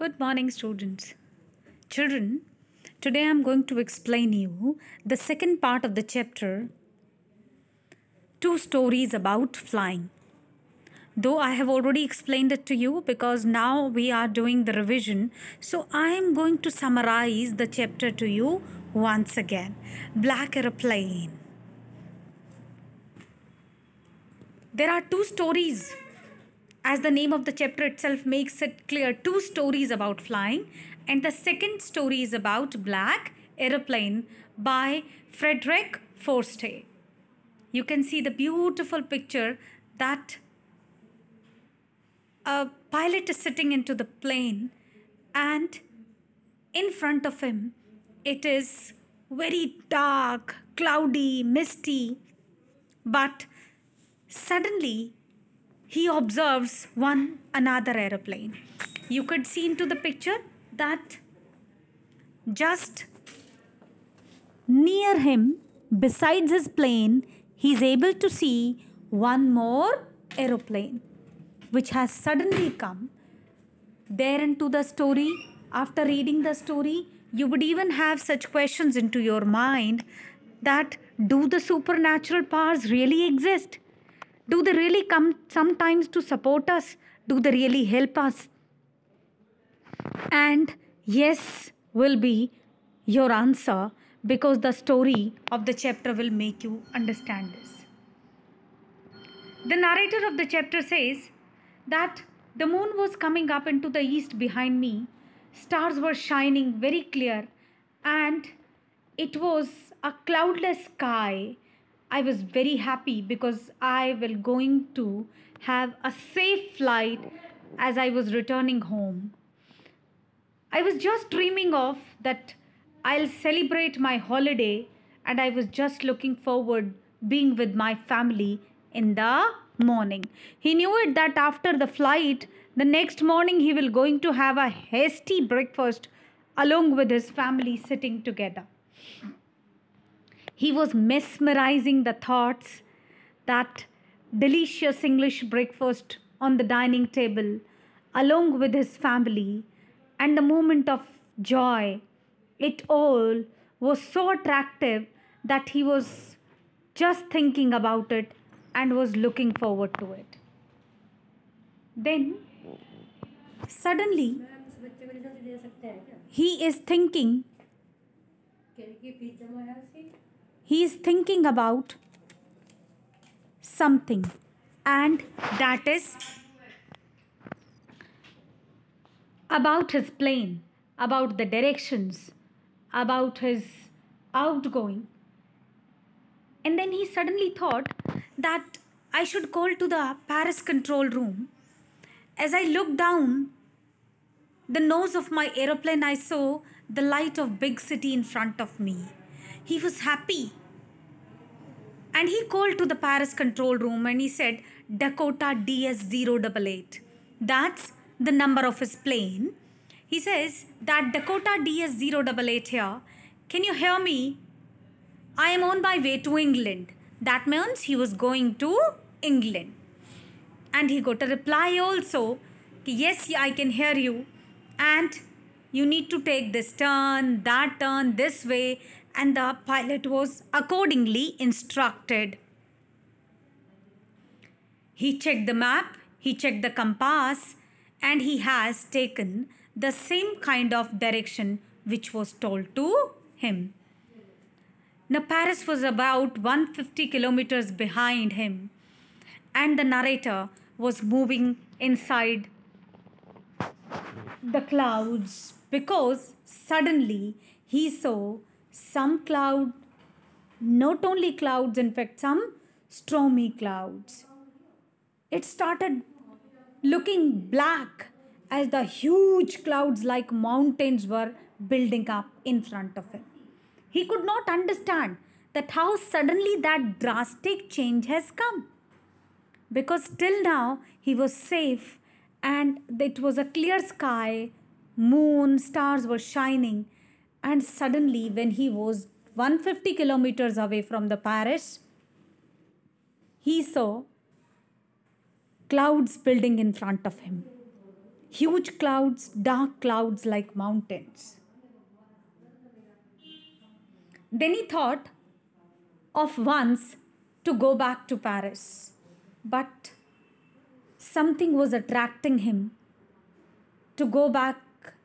Good morning, students. Children, today I'm going to explain you the second part of the chapter Two Stories About Flying. Though I have already explained it to you because now we are doing the revision, so I am going to summarize the chapter to you once again. Black Aeroplane. There are two stories as the name of the chapter itself makes it clear, two stories about flying, and the second story is about Black Aeroplane by Frederick Forstey. You can see the beautiful picture that a pilot is sitting into the plane, and in front of him, it is very dark, cloudy, misty, but suddenly he observes one another aeroplane. You could see into the picture that just near him, besides his plane, he's able to see one more aeroplane which has suddenly come. There into the story, after reading the story, you would even have such questions into your mind that do the supernatural powers really exist? Do they really come sometimes to support us? Do they really help us? And yes will be your answer because the story of the chapter will make you understand this. The narrator of the chapter says that the moon was coming up into the east behind me, stars were shining very clear, and it was a cloudless sky I was very happy because I will going to have a safe flight as I was returning home. I was just dreaming of that I'll celebrate my holiday and I was just looking forward being with my family in the morning. He knew it that after the flight, the next morning he will going to have a hasty breakfast along with his family sitting together. He was mesmerizing the thoughts, that delicious English breakfast on the dining table, along with his family, and the moment of joy. It all was so attractive that he was just thinking about it and was looking forward to it. Then, suddenly, he is thinking he is thinking about something and that is about his plane about the directions about his outgoing and then he suddenly thought that i should call to the paris control room as i looked down the nose of my aeroplane i saw the light of big city in front of me he was happy and he called to the Paris control room and he said, Dakota DS088. That's the number of his plane. He says that Dakota DS088 here. Can you hear me? I am on my way to England. That means he was going to England. And he got a reply also, yes, I can hear you. And you need to take this turn, that turn, this way, and the pilot was accordingly instructed. He checked the map, he checked the compass, and he has taken the same kind of direction which was told to him. Now, Paris was about 150 kilometers behind him, and the narrator was moving inside the clouds because suddenly he saw some cloud, not only clouds, in fact, some stormy clouds. It started looking black as the huge clouds like mountains were building up in front of him. He could not understand that how suddenly that drastic change has come. Because till now he was safe and it was a clear sky, moon, stars were shining, and suddenly, when he was 150 kilometers away from the parish, he saw clouds building in front of him. Huge clouds, dark clouds like mountains. Then he thought of once to go back to Paris, but something was attracting him to go back,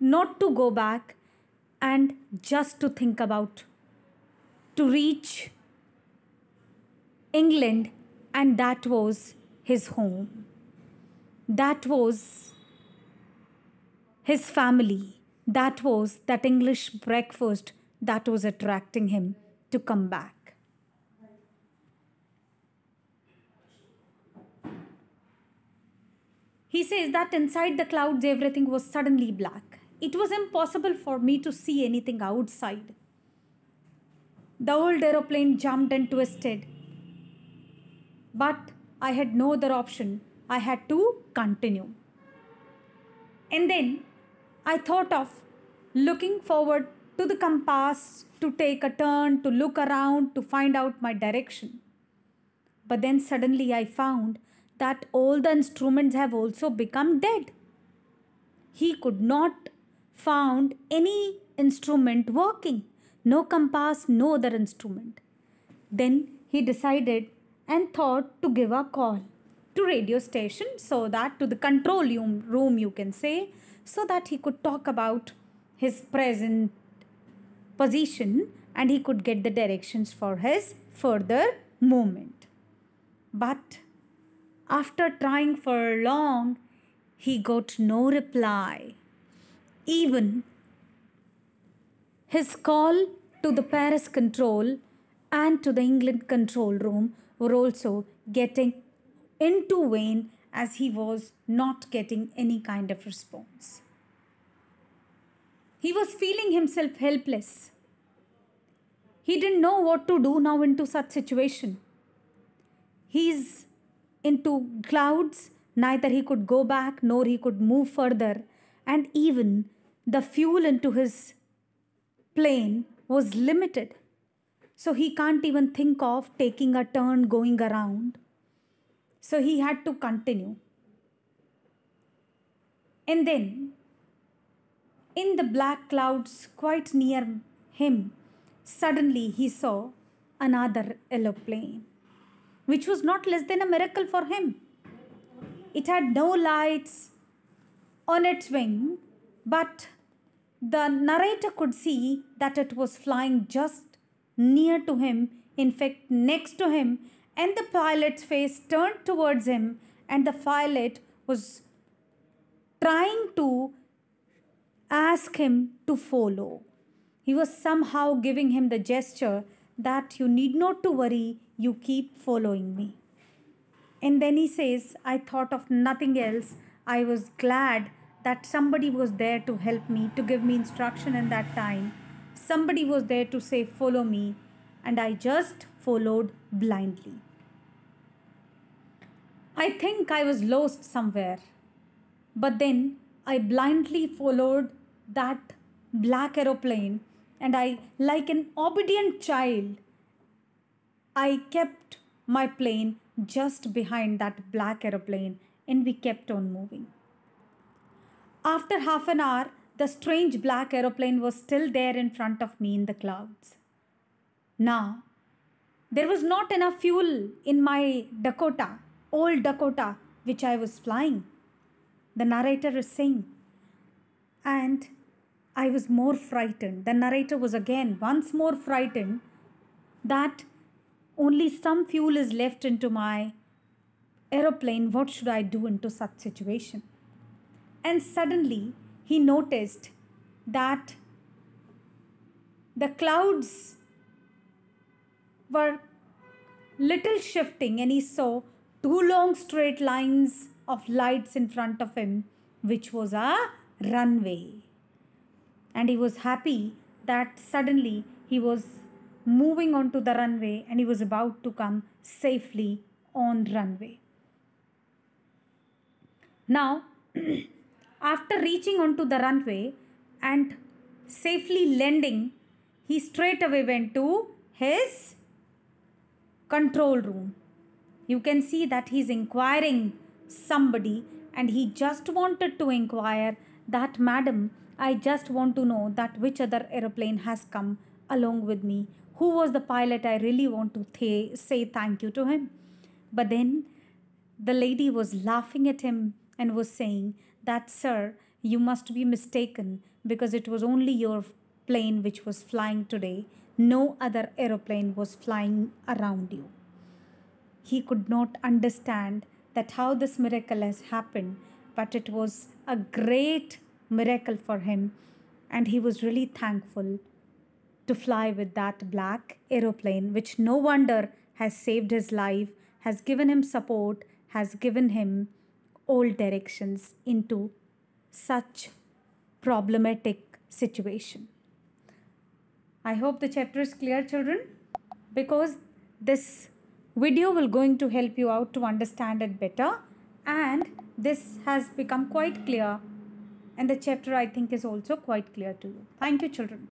not to go back and just to think about. To reach England, and that was his home. That was his family. That was that English breakfast that was attracting him to come back. He says that inside the clouds everything was suddenly black. It was impossible for me to see anything outside. The old aeroplane jumped and twisted. But I had no other option. I had to continue. And then I thought of looking forward to the compass to take a turn, to look around, to find out my direction. But then suddenly I found that all the instruments have also become dead. He could not found any instrument working. No compass, no other instrument. Then he decided and thought to give a call to radio station so that to the control room you can say so that he could talk about his present position and he could get the directions for his further movement but after trying for long he got no reply even. His call to the Paris control and to the England control room were also getting into vain as he was not getting any kind of response. He was feeling himself helpless. He didn't know what to do now into such situation. He's into clouds, neither he could go back nor he could move further and even the fuel into his plane was limited. So he can't even think of taking a turn going around. So he had to continue. And then, in the black clouds quite near him, suddenly he saw another yellow plane, which was not less than a miracle for him. It had no lights on its wing, but the narrator could see that it was flying just near to him, in fact, next to him, and the pilot's face turned towards him, and the pilot was trying to ask him to follow. He was somehow giving him the gesture that you need not to worry, you keep following me. And then he says, I thought of nothing else. I was glad that somebody was there to help me, to give me instruction in that time. Somebody was there to say, Follow me, and I just followed blindly. I think I was lost somewhere, but then I blindly followed that black aeroplane, and I, like an obedient child, I kept my plane just behind that black aeroplane and we kept on moving. After half an hour, the strange black aeroplane was still there in front of me in the clouds. Now, there was not enough fuel in my Dakota, old Dakota, which I was flying. The narrator is saying. And I was more frightened. The narrator was again once more frightened that only some fuel is left into my aeroplane. What should I do into such situation? And suddenly he noticed that the clouds were little shifting and he saw two long straight lines of lights in front of him, which was a runway. And he was happy that suddenly he was moving onto the runway and he was about to come safely on runway. Now, After reaching onto the runway and safely landing, he away went to his control room. You can see that he's inquiring somebody and he just wanted to inquire that madam, I just want to know that which other aeroplane has come along with me. Who was the pilot? I really want to th- say thank you to him. But then the lady was laughing at him and was saying, that, sir, you must be mistaken because it was only your plane which was flying today. No other aeroplane was flying around you. He could not understand that how this miracle has happened, but it was a great miracle for him, and he was really thankful to fly with that black aeroplane, which no wonder has saved his life, has given him support, has given him old directions into such problematic situation. I hope the chapter is clear children because this video will going to help you out to understand it better and this has become quite clear and the chapter I think is also quite clear to you. Thank you children.